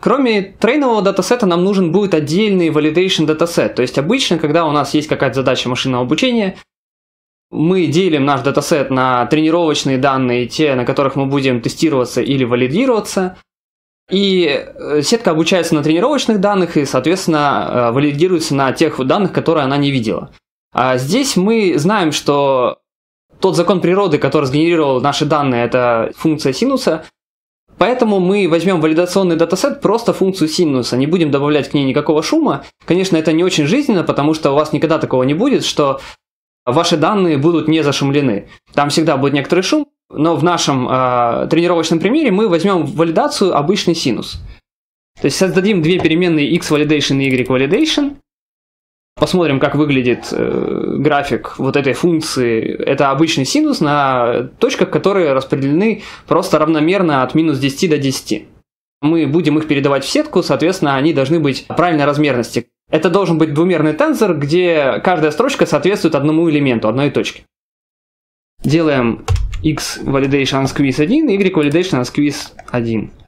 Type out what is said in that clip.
Кроме трейнового датасета нам нужен будет отдельный validation датасет. То есть обычно, когда у нас есть какая-то задача машинного обучения, мы делим наш датасет на тренировочные данные, те, на которых мы будем тестироваться или валидироваться. И э, сетка обучается на тренировочных данных и, соответственно, э, валидируется на тех данных, которые она не видела. А здесь мы знаем, что тот закон природы, который сгенерировал наши данные, это функция синуса – Поэтому мы возьмем валидационный датасет просто функцию синуса, не будем добавлять к ней никакого шума. Конечно, это не очень жизненно, потому что у вас никогда такого не будет, что ваши данные будут не зашумлены. Там всегда будет некоторый шум, но в нашем э, тренировочном примере мы возьмем валидацию обычный синус. То есть создадим две переменные x validation и y validation, Посмотрим, как выглядит э, график вот этой функции. Это обычный синус на точках, которые распределены просто равномерно от минус 10 до 10. Мы будем их передавать в сетку, соответственно, они должны быть правильной размерности. Это должен быть двумерный тензор, где каждая строчка соответствует одному элементу, одной точке. Делаем x validation squeeze 1, y validation squeeze 1.